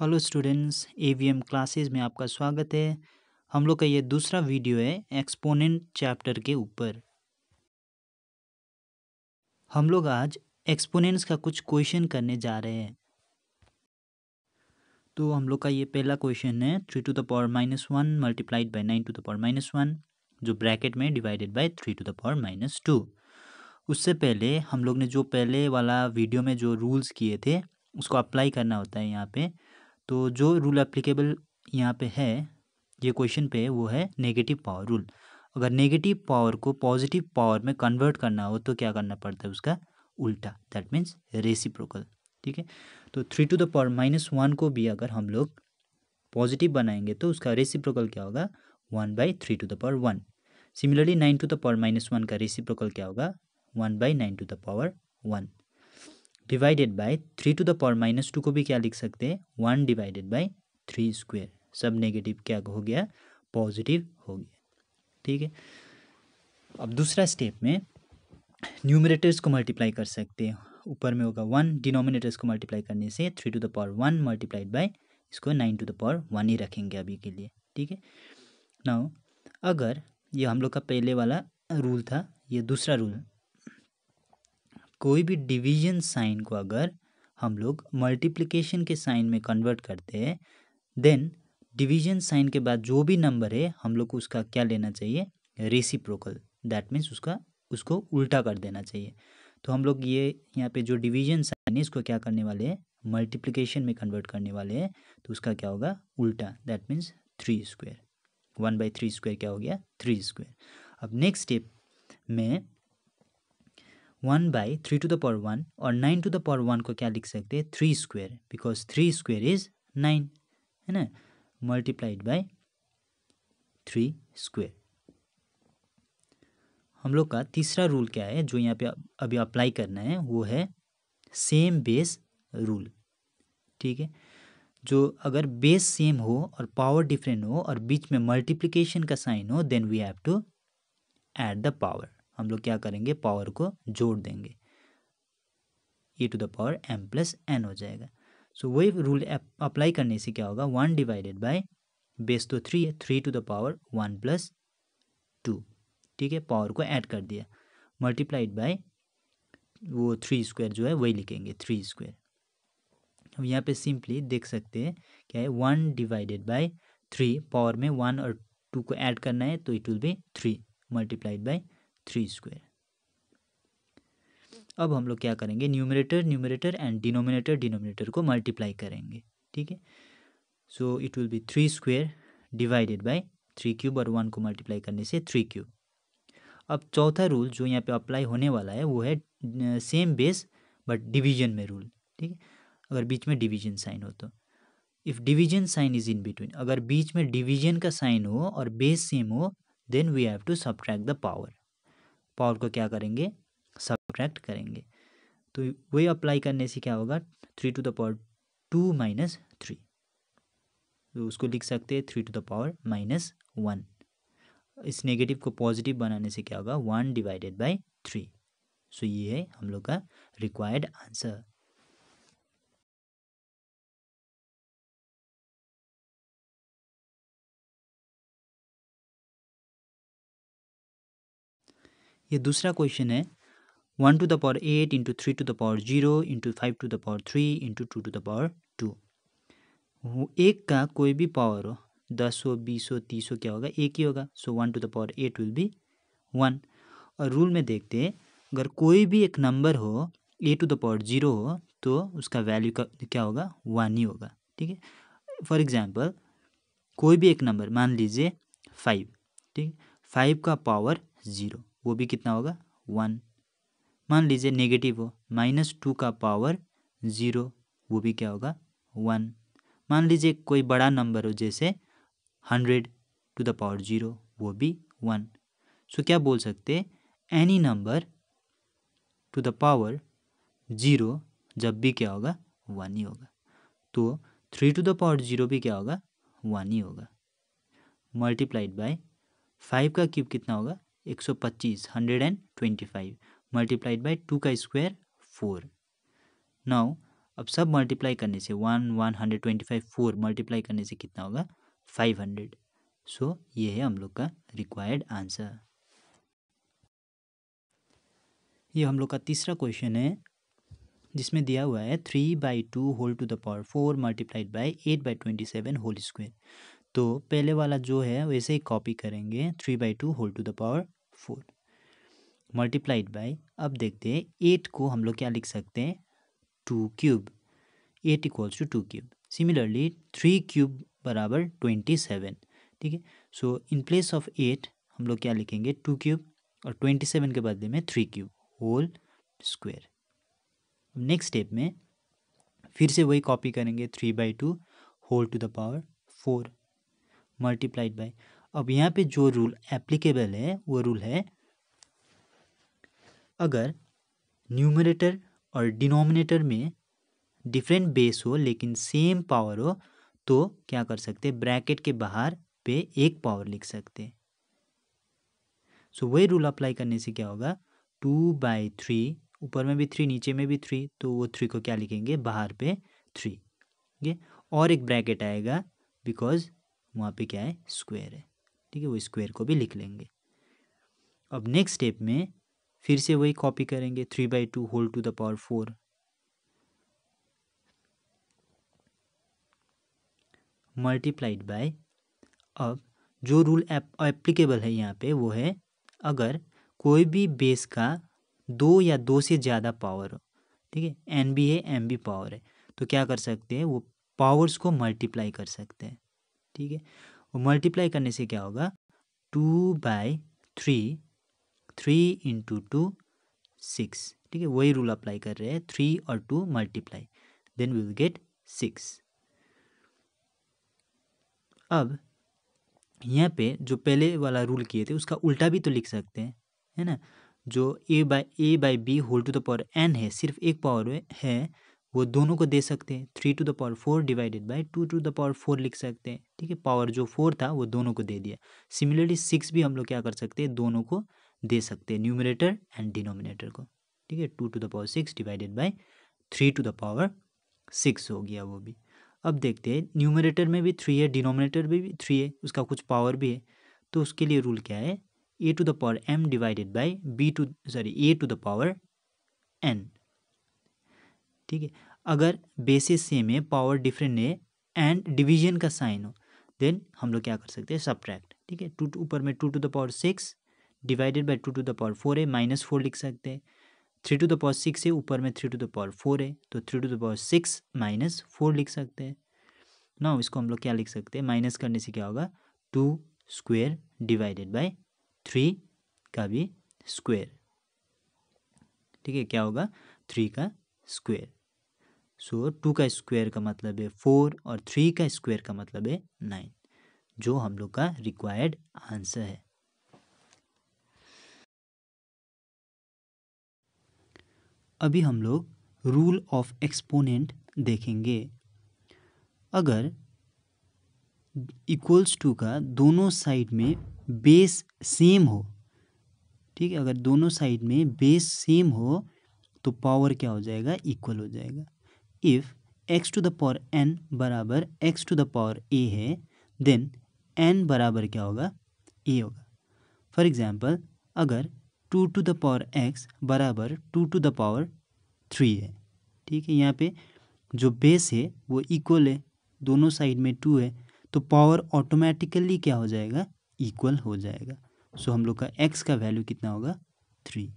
hello students AVM classes में आपका स्वागत है हम लोग का ये दूसरा वीडियो है एक्सपोनेंट चैप्टर के ऊपर हम लोग आज एक्सपोनेंट्स का कुछ क्वेश्चन करने जा रहे हैं तो हम लोग का ये पहला क्वेश्चन है three to the power minus one multiplied by nine to the power minus one जो ब्रैकेट में divided by three to the power minus two उससे पहले हम लोग ने जो पहले वाला वीडियो में जो रूल्स किए थे उसको अप्लाई करना होता है यहाँ पे तो जो रूल एप्लीकेबल यहाँ पे है ये क्वेश्चन पे वो है नेगेटिव पावर रूल अगर नेगेटिव पावर को पॉजिटिव पावर में कन्वर्ट करना हो तो क्या करना पड़ता है उसका उल्टा दैट मीन्स रेसिप्रोकल ठीक है तो three to the power minus one को भी अगर हम लोग पॉजिटिव बनाएंगे तो उसका रेसिप्रोकल क्या होगा one by three to the power one similarly nine to the power minus one का रेसिप्रोकल क्या होगा one by nine to the power one divided by three to the power minus two को भी क्या लिख सकते हैं one divided by three square सब नेगेटिव क्या हो गया पॉजिटिव हो गया ठीक है अब दूसरा स्टेप में न्यूमरेटर्स को मल्टीप्लाई कर सकते हैं ऊपर में होगा वन डिनोमिनेटर्स को मल्टीप्लाई करने से three to the power one multiplied by इसको nine to the power one ही रखेंगे अभी के लिए ठीक है ना अगर ये हम लोग का पहले वाला रूल था ये दूसरा रूल कोई भी डिवीजन साइन को अगर हम लोग मल्टीप्लिकेशन के साइन में कन्वर्ट करते हैं देन डिवीजन साइन के बाद जो भी नंबर है हम लोग को उसका क्या लेना चाहिए रेसिप्रोकल दैट मीन्स उसका उसको उल्टा कर देना चाहिए तो हम लोग ये यहाँ पे जो डिवीजन साइन है इसको क्या करने वाले हैं मल्टीप्लिकेशन में कन्वर्ट करने वाले हैं तो उसका क्या होगा उल्टा that means three square one by three square क्या हो गया थ्री स्क्वायर अब नेक्स्ट स्टेप में one by three to the power one और nine to the power one को क्या लिख सकते हैं three square because three square is nine है ना मल्टीप्लाइड बाई थ्री स्क्वेयर हम लोग का तीसरा रूल क्या है जो यहाँ पे अभी अप्लाई करना है वो है सेम बेस रूल ठीक है जो अगर बेस सेम हो और पावर डिफरेंट हो और बीच में मल्टीप्लीकेशन का साइन हो then we have to add the power हम लोग क्या करेंगे पावर को जोड़ देंगे e to the power m plus n हो जाएगा सो so, वही रूल अप्लाई करने से क्या होगा वन डिवाइडेड बाय बेस तो थ्री है three to the power one plus two ठीक है पावर को ऐड कर दिया मल्टीप्लाइड बाय वो थ्री स्क्वायर जो है वही लिखेंगे थ्री स्क्वायर अब यहाँ पे सिंपली देख सकते हैं क्या है one divided by three power में वन और टू को ऐड करना है तो it will be three multiplied by three square अब हम लोग क्या करेंगे numerator numerator and denominator denominator को मल्टीप्लाई करेंगे ठीक है so it will be three square divided by three cube और वन को मल्टीप्लाई करने से थ्री क्यूब अब चौथा रूल जो यहाँ पे अप्लाई होने वाला है वो है सेम बेस बट डिवीजन में रूल ठीक है अगर बीच में डिवीजन साइन हो तो if division sign is in between अगर बीच में डिवीजन का साइन हो और बेस सेम हो then we have to subtract the power power को क्या करेंगे सब्ट्रैक्ट करेंगे तो वही अप्लाई करने से क्या होगा three to the power two minus three तो उसको लिख सकते हैं three to the power minus one इस नेगेटिव को पॉजिटिव बनाने से क्या होगा one divided by three so ये है हम लोग का रिक्वायर्ड आंसर ये दूसरा क्वेश्चन है one to the power eight into three to the power zero into five to the power three into two to the power two एक का कोई भी पावर हो दस हो बीस हो तीस हो क्या होगा एक ही होगा so one to the power eight will be one और रूल में देखते हैं अगर कोई भी एक नंबर हो a to the power zero हो तो उसका वैल्यू का क्या होगा वन ही होगा ठीक है फॉर एग्जाम्पल कोई भी एक नंबर मान लीजिए फाइव ठीक फाइव का पावर ज़ीरो वो भी कितना होगा वन मान लीजिए नेगेटिव हो माइनस टू का पावर ज़ीरो वो भी क्या होगा वन मान लीजिए कोई बड़ा नंबर हो जैसे hundred to the power zero वो भी वन सो क्या बोल सकते any number to the power zero जब भी क्या होगा वन ही होगा तो three to the power zero भी क्या होगा वन ही होगा मल्टीप्लाइड बाय फाइव का क्यूब कितना होगा एक सौ पच्चीस hundred and twenty five multiplied by two का स्क्वायर फोर नौ अब सब मल्टीप्लाई करने से one one hundred twenty five four multiply करने से कितना होगा फाइव हंड्रेड सो ये है हम लोग का रिक्वायर्ड आंसर ये हम लोग का तीसरा क्वेश्चन है जिसमें दिया हुआ है three by two whole to the power four multiplied by eight by twenty seven whole square तो पहले वाला जो है वैसे ही कॉपी करेंगे three by two whole to the power four multiplied by अब देखते हैं एट को हम लोग क्या लिख सकते हैं two cube eight equals two two cube similarly three cube बराबर ट्वेंटी सेवन ठीक है so in place of eight हम लोग क्या लिखेंगे टू क्यूब और ट्वेंटी सेवन के बदले में three cube whole square next step में फिर से वही कॉपी करेंगे three by two whole to the power four multiplied by अब यहाँ पे जो रूल एप्लीकेबल है वो रूल है अगर न्यूमरेटर और डिनोमिनेटर में डिफरेंट बेस हो लेकिन सेम पावर हो तो क्या कर सकते ब्रैकेट के बाहर पे एक पावर लिख सकते सो so, वही रूल अप्लाई करने से क्या होगा टू बाई थ्री ऊपर में भी थ्री नीचे में भी थ्री तो वो थ्री को क्या लिखेंगे बाहर पे थ्री ठीक और एक ब्रैकेट आएगा बिकॉज वहाँ पे क्या है स्क्वायर है ठीक है वो स्क्वायर को भी लिख लेंगे अब नेक्स्ट स्टेप में फिर से वही कॉपी करेंगे three by two whole to the power four multiplied by अब जो रूल एप्लीकेबल है यहाँ पे वो है अगर कोई भी बेस का दो या दो से ज़्यादा पावर हो ठीक है एन बी है एम बी पावर है तो क्या कर सकते हैं वो पावर्स को मल्टीप्लाई कर सकते हैं ठीक है और मल्टीप्लाई करने से क्या होगा two by three three into two six ठीक है वही रूल अप्लाई कर रहे हैं थ्री और two multiply then we will get six अब यहाँ पे जो पहले वाला रूल किए थे उसका उल्टा भी तो लिख सकते हैं है ना जो a by a by b whole to the power n है सिर्फ एक पावर है वो दोनों को दे सकते हैं three to the power four divided by two to the power four लिख सकते हैं ठीक है पावर जो फोर था वो दोनों को दे दिया सिमिलरली सिक्स भी हम लोग क्या कर सकते हैं दोनों को दे सकते हैं न्यूमिनेटर एंड डिनोमिनेटर को ठीक है two to the power six divided by three to the power six हो गया वो भी अब देखते हैं न्यूमिनेटर में भी थ्री है डिनोमिनेटर में भी थ्री है उसका कुछ पावर भी है तो उसके लिए रूल क्या है a to the power m divided by b to sorry a to the power n ठीक है अगर बेसिस सेम है पावर डिफरेंट है एंड डिवीजन का साइन हो देन हम लोग क्या कर सकते हैं सब्ट्रैक्ट ठीक है टू टू ऊपर में two to the power six divided by two to the power four है माइनस फोर लिख सकते हैं three to the power six है ऊपर में three to the power four है तो three to the power six minus four लिख सकते हैं ना इसको हम लोग क्या लिख सकते हैं माइनस करने से क्या होगा two square divided by three का भी स्क्वेयर ठीक है क्या होगा थ्री का स्क्वेयर सो टू का स्क्वायर का मतलब है फोर और थ्री का स्क्वायर का मतलब है नाइन जो हम लोग का रिक्वायर्ड आंसर है अभी हम लोग रूल ऑफ एक्सपोनेंट देखेंगे अगर इक्वल्स टू का दोनों साइड में बेस सेम हो ठीक है अगर दोनों साइड में बेस सेम हो तो पावर क्या हो जाएगा इक्वल हो जाएगा if x to the power n बराबर x to the power a है देन एन बराबर क्या होगा ए होगा फॉर एग्ज़ाम्पल अगर two to the power x बराबर two to the power three है ठीक है यहाँ पे जो बेस है वो इक्वल है दोनों साइड में टू है तो पावर ऑटोमेटिकली क्या हो जाएगा इक्वल हो जाएगा सो so, हम लोग का एक्स का वैल्यू कितना होगा थ्री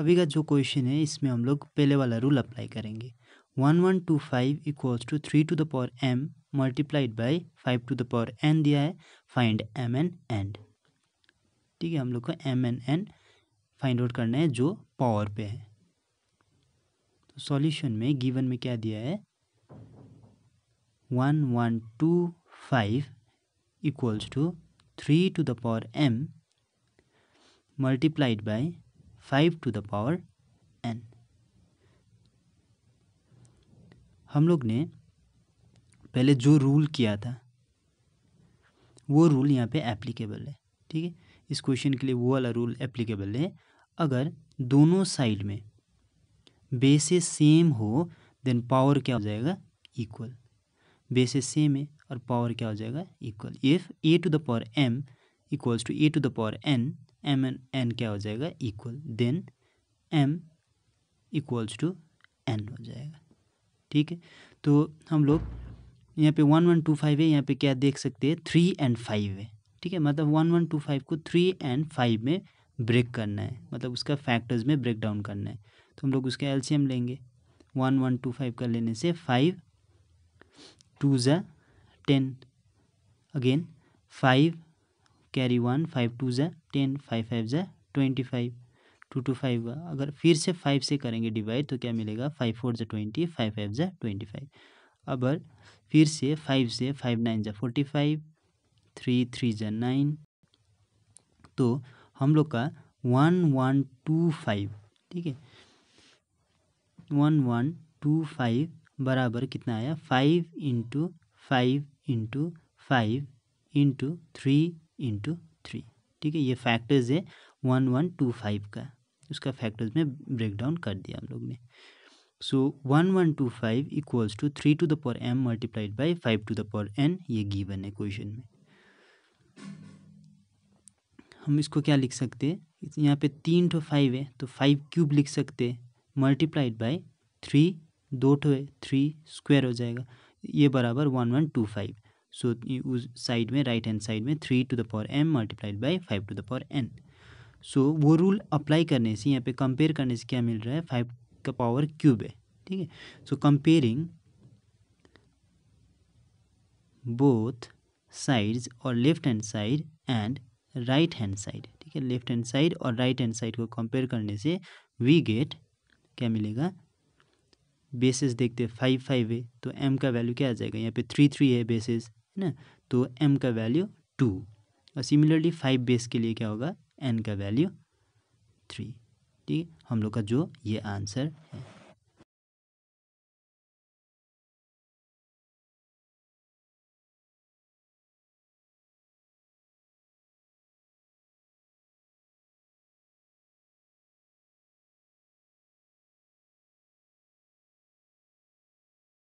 अभी का जो क्वेश्चन है इसमें हम लोग पहले वाला रूल अप्लाई करेंगे one one two five equals to three to the power m multiplied by five to the power n दिया है फाइंड एम एन एंड ठीक है हम लोग को m n n find out करना है जो पावर पे है तो सॉल्यूशन में गिवन में क्या दिया है one one two five equals to three to the power m multiplied by five to the power n हम लोग ने पहले जो रूल किया था वो रूल यहाँ पे एप्लीकेबल है ठीक है इस क्वेश्चन के लिए वो वाला रूल एप्लीकेबल है अगर दोनों साइड में बेसेस सेम हो देन पावर क्या हो जाएगा इक्वल बेसेस सेम है और पावर क्या हो जाएगा equal if a to the power m equals to a to the power n m n n क्या हो जाएगा equal then m equals to n हो जाएगा ठीक है तो हम लोग यहाँ पे वन वन टू फाइव है यहाँ पे क्या देख सकते हैं थ्री एंड फाइव है ठीक है मतलब वन वन टू फाइव को थ्री एंड फाइव में ब्रेक करना है मतलब उसका फैक्टर्स में ब्रेक डाउन करना है तो हम लोग उसका एलसीएम लेंगे वन वन टू फाइव का लेने से फाइव टू ज़ा ten again five carry one five two ज़ै टेन फाइव फाइव ज़ै twenty five two two five अगर फिर से फाइव से करेंगे डिवाइड तो क्या मिलेगा फाइव फोर ज़ै ट्वेंटी फाइव फाइव ज़ै ट्वेंटी फाइव अब फिर से फाइव से फाइव नाइन ज़ै फोर्टी फाइव थ्री थ्री ज़ै नाइन तो हम लोग का वन वन टू फाइव ठीक है वन वन टू फाइव बराबर कितना आया five into five into five into three into three ठीक है ये फैक्टर्स है वन वन टू फाइव का उसका फैक्टर्स में ब्रेक डाउन कर दिया हम लोग ने so one one two five equals to three to the power m multiplied by five to the power n ये गिवन है क्वेश्चन में हम इसको क्या लिख सकते हैं यहाँ पे तीन टू फाइव है तो फाइव क्यूब लिख सकते हैं मल्टीप्लाइड बाई थ्री दो टू है थ्री स्क्वायर हो जाएगा ये बराबर one one two five so उस साइड में राइट हैंड साइड में three to the power m multiplied by five to the power n so वो रूल अप्लाई करने से यहाँ पे कंपेयर करने से क्या मिल रहा है फाइव का पावर क्यूब है ठीक है सो कंपेयरिंग बोथ साइड्स और left hand side and right hand side ठीक है लेफ्ट हैंड साइड और राइट हैंड साइड को कंपेयर करने से वी गेट क्या मिलेगा बेसिस देखते हैं फाइव फाइव है तो एम का वैल्यू क्या आ जाएगा यहाँ पे थ्री थ्री है बेसिस ना तो एम का वैल्यू टू और सिमिलरली फाइव बेस के लिए क्या होगा एन का वैल्यू थ्री ठीक है हम लोग का जो ये आंसर है